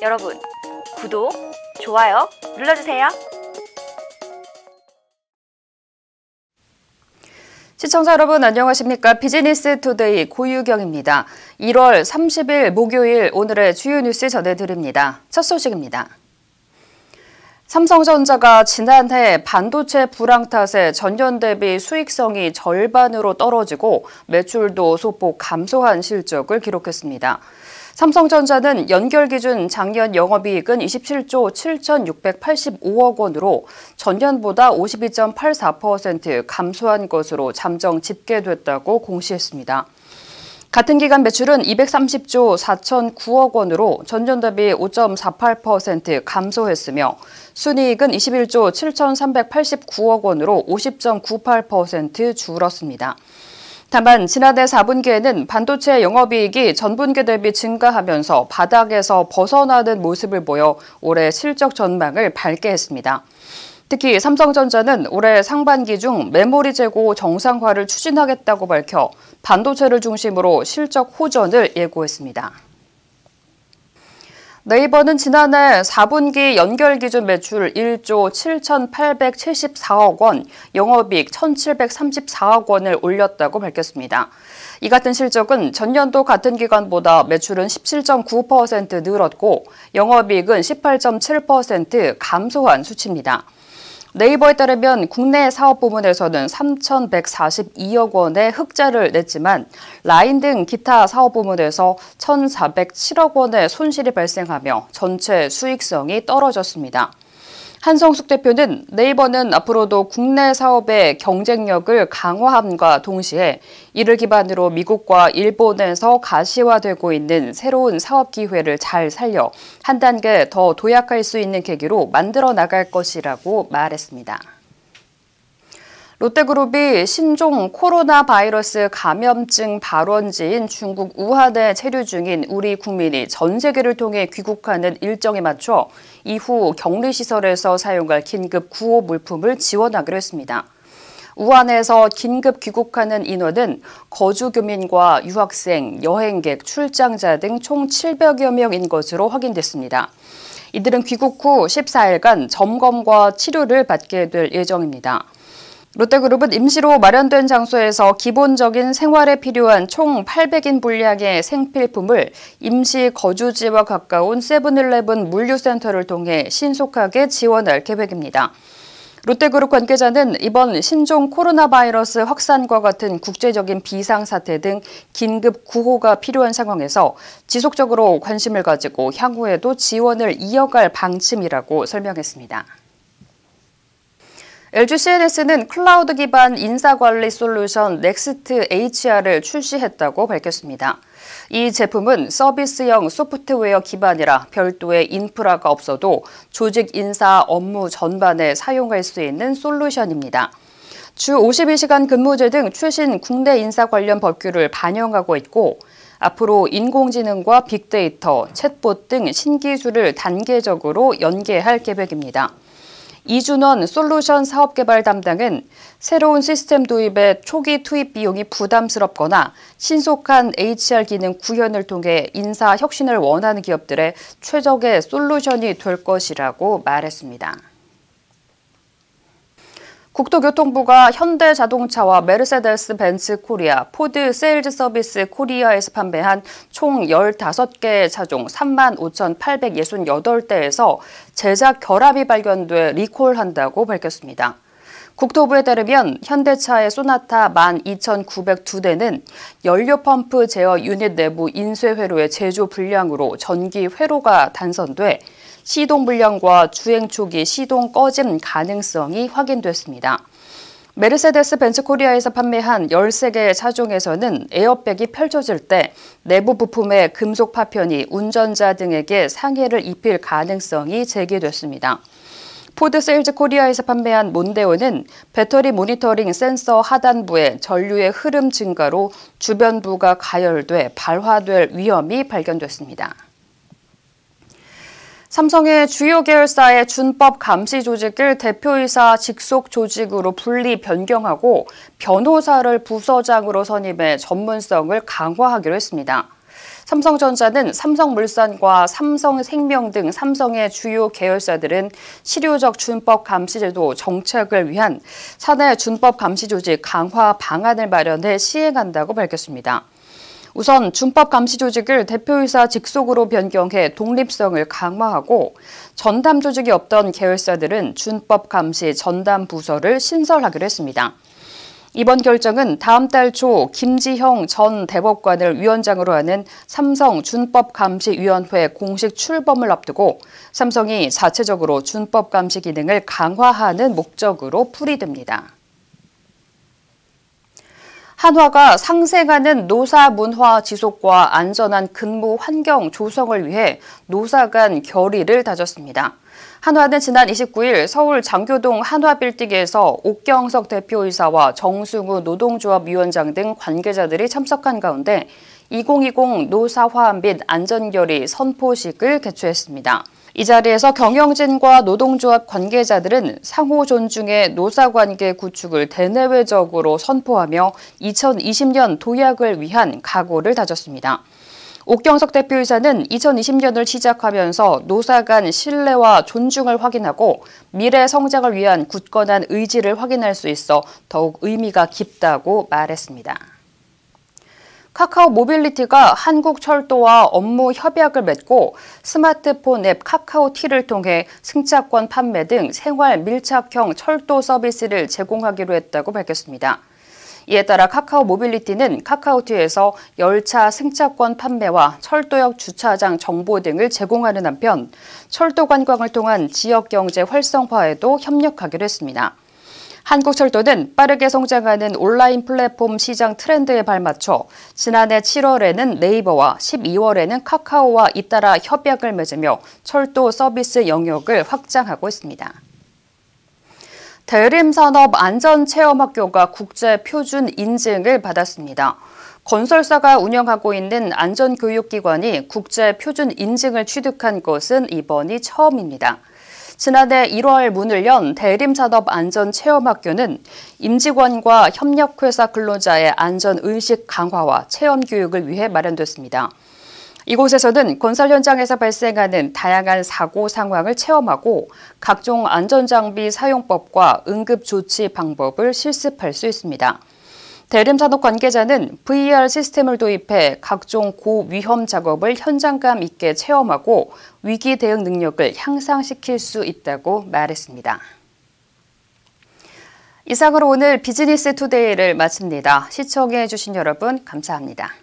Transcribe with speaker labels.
Speaker 1: 여러분 구독, 좋아요 눌러주세요. 시청자 여러분 안녕하십니까? 비즈니스 투데이 고유경입니다. 1월 30일 목요일 오늘의 주요 뉴스 전해드립니다. 첫 소식입니다. 삼성전자가 지난해 반도체 불황 탓에 전년 대비 수익성이 절반으로 떨어지고 매출도 소폭 감소한 실적을 기록했습니다. 삼성전자는 연결 기준 작년 영업이익은 27조 7,685억 원으로 전년보다 52.84% 감소한 것으로 잠정 집계됐다고 공시했습니다. 같은 기간 매출은 230조 4,009억 원으로 전년 대비 5.48% 감소했으며 순이익은 21조 7,389억 원으로 50.98% 줄었습니다. 다만 지난해 4분기에는 반도체 영업이익이 전분기 대비 증가하면서 바닥에서 벗어나는 모습을 보여 올해 실적 전망을 밝게 했습니다. 특히 삼성전자는 올해 상반기 중 메모리 재고 정상화를 추진하겠다고 밝혀 반도체를 중심으로 실적 호전을 예고했습니다. 네이버는 지난해 4분기 연결 기준 매출 1조 7,874억 원, 영업이익 1,734억 원을 올렸다고 밝혔습니다. 이 같은 실적은 전년도 같은 기간보다 매출은 17.9% 늘었고 영업이익은 18.7% 감소한 수치입니다. 네이버에 따르면 국내 사업 부문에서는 3,142억 원의 흑자를 냈지만 라인 등 기타 사업 부문에서 1,407억 원의 손실이 발생하며 전체 수익성이 떨어졌습니다. 한성숙 대표는 네이버는 앞으로도 국내 사업의 경쟁력을 강화함과 동시에 이를 기반으로 미국과 일본에서 가시화되고 있는 새로운 사업 기회를 잘 살려 한 단계 더 도약할 수 있는 계기로 만들어 나갈 것이라고 말했습니다. 롯데그룹이 신종 코로나 바이러스 감염증 발원지인 중국 우한에 체류 중인 우리 국민이 전 세계를 통해 귀국하는 일정에 맞춰 이후 격리시설에서 사용할 긴급 구호 물품을 지원하기로 했습니다. 우한에서 긴급 귀국하는 인원은 거주교민과 유학생, 여행객, 출장자 등 총 700여 명인 것으로 확인됐습니다. 이들은 귀국 후 14일간 점검과 치료를 받게 될 예정입니다. 롯데그룹은 임시로 마련된 장소에서 기본적인 생활에 필요한 총 800인 분량의 생필품을 임시 거주지와 가까운 세븐일레븐 물류센터를 통해 신속하게 지원할 계획입니다. 롯데그룹 관계자는 이번 신종 코로나 바이러스 확산과 같은 국제적인 비상사태 등 긴급 구호가 필요한 상황에서 지속적으로 관심을 가지고 향후에도 지원을 이어갈 방침이라고 설명했습니다. LG CNS는 클라우드 기반 인사관리 솔루션 넥스트 HR을 출시했다고 밝혔습니다. 이 제품은 서비스형 소프트웨어 기반이라 별도의 인프라가 없어도 조직 인사 업무 전반에 사용할 수 있는 솔루션입니다. 주 52시간 근무제 등 최신 국내 인사 관련 법규를 반영하고 있고 앞으로 인공지능과 빅데이터, 챗봇 등 신기술을 단계적으로 연계할 계획입니다. 이준원 솔루션 사업개발 담당은 새로운 시스템 도입에 초기 투입 비용이 부담스럽거나 신속한 HR 기능 구현을 통해 인사 혁신을 원하는 기업들의 최적의 솔루션이 될 것이라고 말했습니다. 국토교통부가 현대자동차와 메르세데스 벤츠 코리아, 포드 세일즈 서비스 코리아에서 판매한 총 15개 차종 35,868대에서 제작 결함이 발견돼 리콜한다고 밝혔습니다. 국토부에 따르면 현대차의 소나타 12,902대는 연료펌프 제어 유닛 내부 인쇄회로의 제조 불량으로 전기 회로가 단선돼 시동 불량과 주행 초기 시동 꺼짐 가능성이 확인됐습니다. 메르세데스 벤츠 코리아에서 판매한 13개의 차종에서는 에어백이 펼쳐질 때 내부 부품의 금속 파편이 운전자 등에게 상해를 입힐 가능성이 제기됐습니다. 포드 세일즈 코리아에서 판매한 몬데오는 배터리 모니터링 센서 하단부의 전류의 흐름 증가로 주변부가 가열돼 발화될 위험이 발견됐습니다. 삼성의 주요 계열사의 준법 감시 조직을 대표이사 직속 조직으로 분리 변경하고 변호사를 부서장으로 선임해 전문성을 강화하기로 했습니다. 삼성전자는 삼성물산과 삼성생명 등 삼성의 주요 계열사들은 실효적 준법 감시 제도 정착을 위한 사내 준법 감시 조직 강화 방안을 마련해 시행한다고 밝혔습니다. 우선 준법 감시 조직을 대표이사 직속으로 변경해 독립성을 강화하고 전담 조직이 없던 계열사들은 준법 감시 전담 부서를 신설하기로 했습니다. 이번 결정은 다음 달 초 김지형 전 대법관을 위원장으로 하는 삼성 준법감시위원회 공식 출범을 앞두고 삼성이 자체적으로 준법감시 기능을 강화하는 목적으로 풀이됩니다. 한화가 상생하는 노사 문화 지속과 안전한 근무 환경 조성을 위해 노사 간 결의를 다졌습니다. 한화는 지난 29일 서울 장교동 한화빌딩에서 옥경석 대표이사와 정승우 노동조합위원장 등 관계자들이 참석한 가운데 2020 노사화합 및 안전결의 선포식을 개최했습니다. 이 자리에서 경영진과 노동조합 관계자들은 상호 존중의 노사관계 구축을 대내외적으로 선포하며 2020년 도약을 위한 각오를 다졌습니다. 옥경석 대표이사는 2020년을 시작하면서 노사 간 신뢰와 존중을 확인하고 미래 성장을 위한 굳건한 의지를 확인할 수 있어 더욱 의미가 깊다고 말했습니다. 카카오 모빌리티가 한국철도와 업무 협약을 맺고 스마트폰 앱 카카오티를 통해 승차권 판매 등 생활 밀착형 철도 서비스를 제공하기로 했다고 밝혔습니다. 이에 따라 카카오 모빌리티는 카카오티에서 열차 승차권 판매와 철도역 주차장 정보 등을 제공하는 한편 철도 관광을 통한 지역 경제 활성화에도 협력하기로 했습니다. 한국철도는 빠르게 성장하는 온라인 플랫폼 시장 트렌드에 발맞춰 지난해 7월에는 네이버와 12월에는 카카오와 잇따라 협약을 맺으며 철도 서비스 영역을 확장하고 있습니다. 대림산업 안전체험학교가 국제표준 인증을 받았습니다. 건설사가 운영하고 있는 안전교육기관이 국제표준 인증을 취득한 것은 이번이 처음입니다. 지난해 1월 문을 연 대림산업안전체험학교는 임직원과 협력회사 근로자의 안전의식 강화와 체험 교육을 위해 마련됐습니다. 이곳에서는 건설 현장에서 발생하는 다양한 사고 상황을 체험하고 각종 안전장비 사용법과 응급조치 방법을 실습할 수 있습니다. 대림산업 관계자는 VR 시스템을 도입해 각종 고위험 작업을 현장감 있게 체험하고 위기 대응 능력을 향상시킬 수 있다고 말했습니다. 이상으로 오늘 비즈니스 투데이를 마칩니다. 시청해주신 여러분 감사합니다.